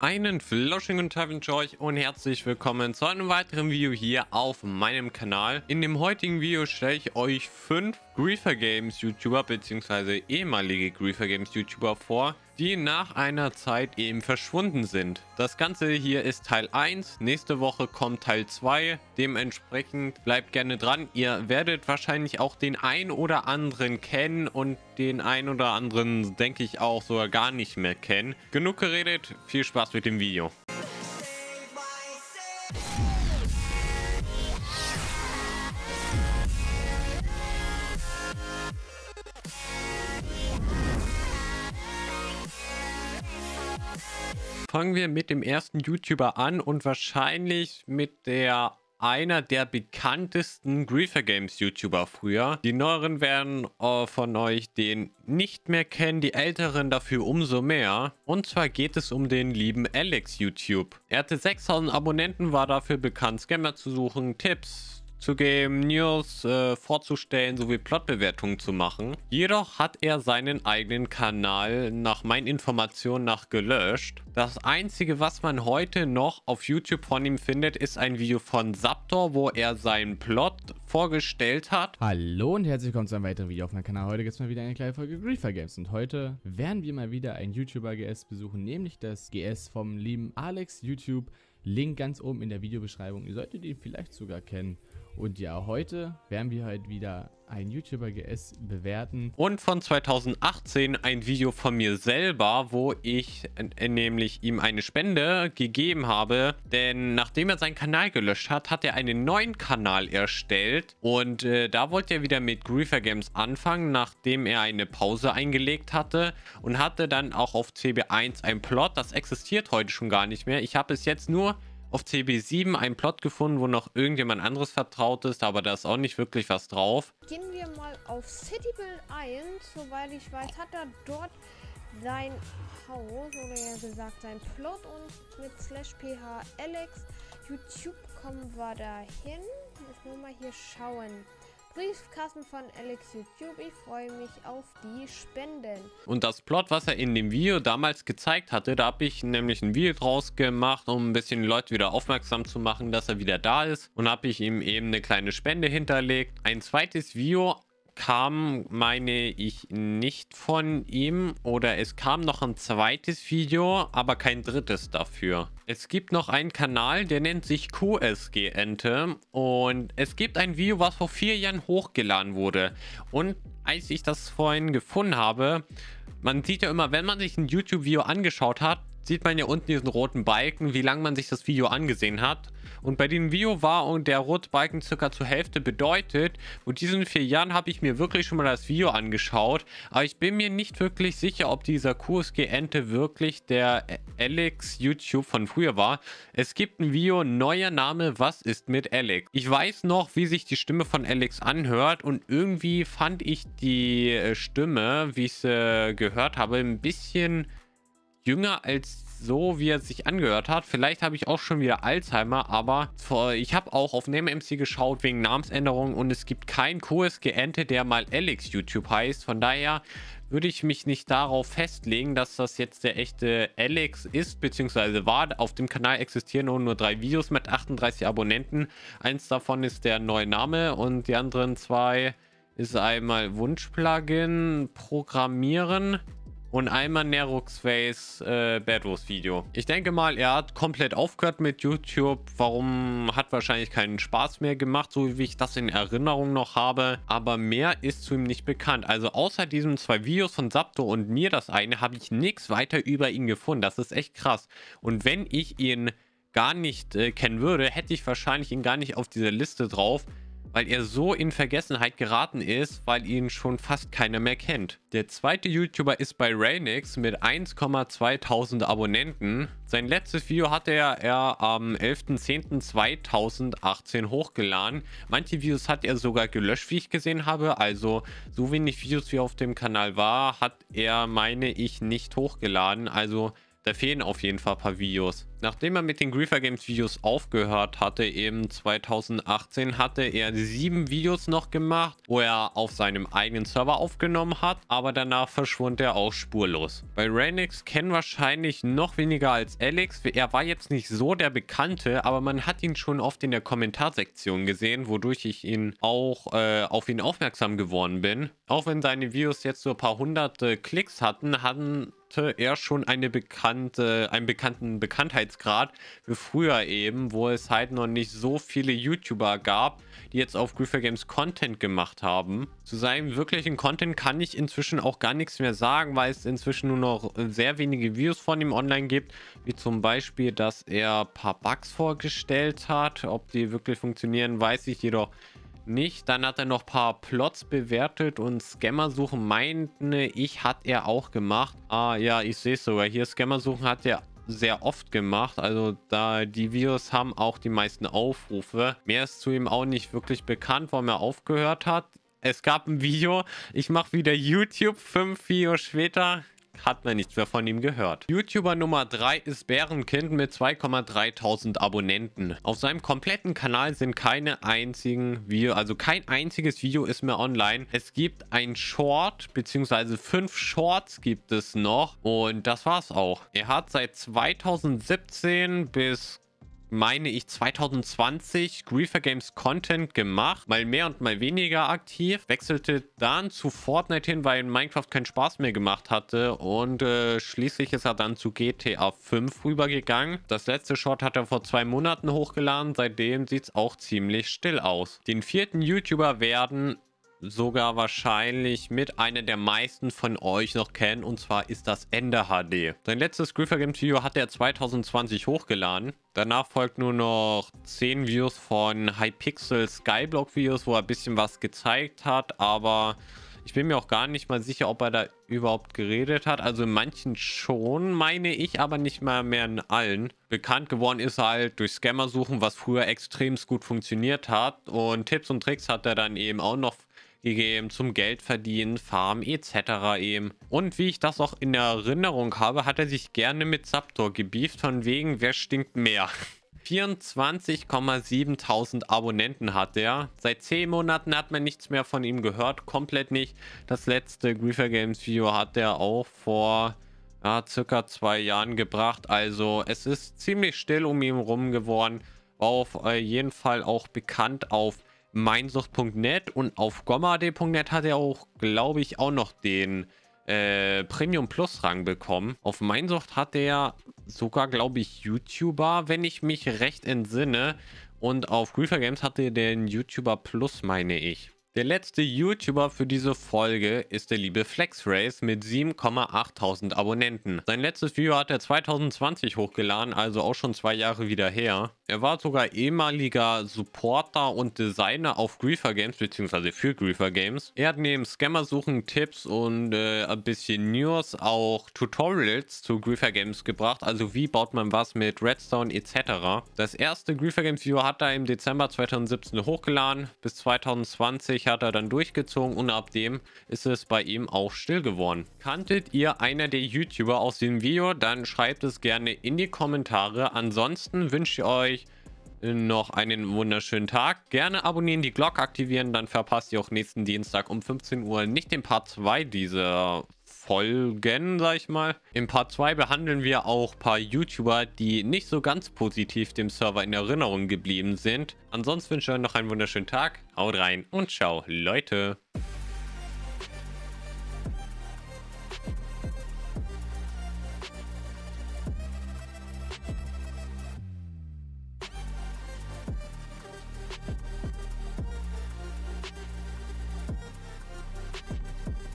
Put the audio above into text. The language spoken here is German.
Einen Floschingen Tag wünsche euch und herzlich willkommen zu einem weiteren Video hier auf meinem Kanal. In dem heutigen Video stelle ich euch fünf Griefer Games YouTuber bzw. ehemalige Griefer Games YouTuber vor, die nach einer Zeit eben verschwunden sind. Das Ganze hier ist Teil 1, nächste Woche kommt Teil 2, dementsprechend bleibt gerne dran. Ihr werdet wahrscheinlich auch den ein oder anderen kennen und den ein oder anderen denke ich auch sogar gar nicht mehr kennen. Genug geredet, viel Spaß mit dem Video. Fangen wir mit dem ersten YouTuber an und wahrscheinlich mit der einer der bekanntesten Griefer Games YouTuber früher. Die neueren werden äh, von euch den nicht mehr kennen, die älteren dafür umso mehr. Und zwar geht es um den lieben Alex YouTube. Er hatte 6000 Abonnenten, war dafür bekannt, Scammer zu suchen, Tipps, zu geben, News äh, vorzustellen sowie Plotbewertungen zu machen. Jedoch hat er seinen eigenen Kanal nach meinen Informationen nach gelöscht. Das einzige, was man heute noch auf YouTube von ihm findet, ist ein Video von Saptor, wo er seinen Plot vorgestellt hat. Hallo und herzlich willkommen zu einem weiteren Video auf meinem Kanal. Heute gibt es mal wieder eine kleine Folge Griefer Games und heute werden wir mal wieder ein YouTuber GS besuchen, nämlich das GS vom lieben Alex YouTube. Link ganz oben in der Videobeschreibung. Ihr solltet ihn vielleicht sogar kennen. Und ja, heute werden wir halt wieder ein YouTuber GS bewerten. Und von 2018 ein Video von mir selber, wo ich äh, nämlich ihm eine Spende gegeben habe. Denn nachdem er seinen Kanal gelöscht hat, hat er einen neuen Kanal erstellt. Und äh, da wollte er wieder mit Griefer Games anfangen, nachdem er eine Pause eingelegt hatte. Und hatte dann auch auf CB1 ein Plot. Das existiert heute schon gar nicht mehr. Ich habe es jetzt nur auf CB7 einen Plot gefunden, wo noch irgendjemand anderes vertraut ist, aber da ist auch nicht wirklich was drauf. Gehen wir mal auf City Build Island. Soweit ich weiß, hat er dort sein Haus oder ja gesagt sein Plot und mit slash ph alex youtube kommen wir dahin. Jetzt nur mal hier schauen. Briefkasten von Alex YouTube. Ich freue mich auf die Spenden. Und das Plot, was er in dem Video damals gezeigt hatte, da habe ich nämlich ein Video draus gemacht, um ein bisschen Leute wieder aufmerksam zu machen, dass er wieder da ist. Und habe ich ihm eben eine kleine Spende hinterlegt. Ein zweites Video kam, meine ich, nicht von ihm. Oder es kam noch ein zweites Video, aber kein drittes dafür. Es gibt noch einen Kanal, der nennt sich QSG Ente. Und es gibt ein Video, was vor vier Jahren hochgeladen wurde. Und als ich das vorhin gefunden habe, man sieht ja immer, wenn man sich ein YouTube-Video angeschaut hat, sieht man hier unten diesen roten Balken, wie lange man sich das Video angesehen hat. Und bei dem Video war und der rote Balken circa zur Hälfte bedeutet. Und diesen vier Jahren habe ich mir wirklich schon mal das Video angeschaut. Aber ich bin mir nicht wirklich sicher, ob dieser QSG-Ente wirklich der Alex YouTube von früher war. Es gibt ein Video, neuer Name, was ist mit Alex? Ich weiß noch, wie sich die Stimme von Alex anhört. Und irgendwie fand ich die äh, Stimme, wie ich sie gehört habe, ein bisschen jünger als so, wie er sich angehört hat. Vielleicht habe ich auch schon wieder Alzheimer, aber ich habe auch auf NameMC geschaut wegen Namensänderungen und es gibt keinen QSG-Ente, der mal Alex YouTube heißt. Von daher würde ich mich nicht darauf festlegen, dass das jetzt der echte Alex ist, beziehungsweise war. Auf dem Kanal existieren nur drei Videos mit 38 Abonnenten. Eins davon ist der neue Name und die anderen zwei ist einmal Wunschplugin, Programmieren und einmal Neroxface äh, Bedros Video. Ich denke mal, er hat komplett aufgehört mit YouTube. Warum hat wahrscheinlich keinen Spaß mehr gemacht, so wie ich das in Erinnerung noch habe. Aber mehr ist zu ihm nicht bekannt. Also außer diesen zwei Videos von Sapto und mir das eine, habe ich nichts weiter über ihn gefunden. Das ist echt krass. Und wenn ich ihn gar nicht äh, kennen würde, hätte ich wahrscheinlich ihn gar nicht auf dieser Liste drauf weil er so in Vergessenheit geraten ist, weil ihn schon fast keiner mehr kennt. Der zweite YouTuber ist bei Raynix mit 1,2000 Abonnenten. Sein letztes Video hatte er am 11.10.2018 hochgeladen. Manche Videos hat er sogar gelöscht, wie ich gesehen habe. Also so wenig Videos wie auf dem Kanal war, hat er, meine ich, nicht hochgeladen. Also da fehlen auf jeden Fall ein paar Videos. Nachdem er mit den Griefer Games Videos aufgehört hatte, eben 2018, hatte er sieben Videos noch gemacht, wo er auf seinem eigenen Server aufgenommen hat, aber danach verschwund er auch spurlos. Bei Renix kennen wahrscheinlich noch weniger als Alex. Er war jetzt nicht so der Bekannte, aber man hat ihn schon oft in der Kommentarsektion gesehen, wodurch ich ihn auch äh, auf ihn aufmerksam geworden bin. Auch wenn seine Videos jetzt so ein paar hunderte äh, Klicks hatten, hatten hatte er schon eine bekannte, einen bekannten Bekanntheitsgrad wie früher eben, wo es halt noch nicht so viele YouTuber gab, die jetzt auf Griefer Games Content gemacht haben. Zu seinem wirklichen Content kann ich inzwischen auch gar nichts mehr sagen, weil es inzwischen nur noch sehr wenige Videos von ihm online gibt, wie zum Beispiel, dass er ein paar Bugs vorgestellt hat. Ob die wirklich funktionieren, weiß ich jedoch nicht. Dann hat er noch ein paar Plots bewertet und Scammer suchen meinten ich, hat er auch gemacht. Ah ja, ich sehe es sogar. Hier Scammer suchen hat er sehr oft gemacht. Also da die Videos haben auch die meisten Aufrufe. Mehr ist zu ihm auch nicht wirklich bekannt, warum er aufgehört hat. Es gab ein Video. Ich mache wieder YouTube. Fünf Videos später hat man nichts mehr von ihm gehört. YouTuber Nummer 3 ist Bärenkind mit 2,3000 Abonnenten. Auf seinem kompletten Kanal sind keine einzigen Video, also kein einziges Video ist mehr online. Es gibt ein Short, beziehungsweise fünf Shorts gibt es noch und das war's auch. Er hat seit 2017 bis meine ich, 2020 Griefer Games Content gemacht. Mal mehr und mal weniger aktiv. Wechselte dann zu Fortnite hin, weil Minecraft keinen Spaß mehr gemacht hatte. Und äh, schließlich ist er dann zu GTA 5 rübergegangen. Das letzte Shot hat er vor zwei Monaten hochgeladen. Seitdem sieht es auch ziemlich still aus. Den vierten YouTuber werden sogar wahrscheinlich mit einer der meisten von euch noch kennen. Und zwar ist das Ende HD. Sein letztes Griefer Games Video hat er 2020 hochgeladen. Danach folgt nur noch 10 Views von Hypixel Skyblock Videos, wo er ein bisschen was gezeigt hat. Aber ich bin mir auch gar nicht mal sicher, ob er da überhaupt geredet hat. Also in manchen schon, meine ich, aber nicht mal mehr in allen. Bekannt geworden ist er halt durch Scammer suchen, was früher extrem gut funktioniert hat. Und Tipps und Tricks hat er dann eben auch noch gegeben zum Geldverdienen, Farmen etc. eben. Und wie ich das auch in Erinnerung habe, hat er sich gerne mit Saptor gebieft, von wegen, wer stinkt mehr. 24,7000 Abonnenten hat er. Seit 10 Monaten hat man nichts mehr von ihm gehört, komplett nicht. Das letzte Griefer Games Video hat er auch vor ja, circa zwei Jahren gebracht. Also es ist ziemlich still um ihn rum geworden. War auf äh, jeden Fall auch bekannt auf meinsucht.net und auf gommade.net hat er auch, glaube ich, auch noch den äh, Premium Plus Rang bekommen. Auf Meinsucht hat er sogar, glaube ich, YouTuber, wenn ich mich recht entsinne. Und auf Griefer Games hatte den YouTuber Plus, meine ich. Der letzte YouTuber für diese Folge ist der liebe FlexRace mit 7,8000 Abonnenten. Sein letztes Video hat er 2020 hochgeladen, also auch schon zwei Jahre wieder her. Er war sogar ehemaliger Supporter und Designer auf Griefer Games, beziehungsweise für Griefer Games. Er hat neben Scammer suchen Tipps und äh, ein bisschen News auch Tutorials zu Griefer Games gebracht, also wie baut man was mit Redstone etc. Das erste Griefer Games Video hat er im Dezember 2017 hochgeladen. Bis 2020 hat er dann durchgezogen und ab dem ist es bei ihm auch still geworden. Kanntet ihr einer der YouTuber aus dem Video, dann schreibt es gerne in die Kommentare. Ansonsten wünsche ich euch noch einen wunderschönen Tag. Gerne abonnieren, die Glocke aktivieren, dann verpasst ihr auch nächsten Dienstag um 15 Uhr nicht den Part 2 dieser Folgen, sag ich mal. Im Part 2 behandeln wir auch ein paar YouTuber, die nicht so ganz positiv dem Server in Erinnerung geblieben sind. Ansonsten wünsche ich euch noch einen wunderschönen Tag. Haut rein und ciao, Leute.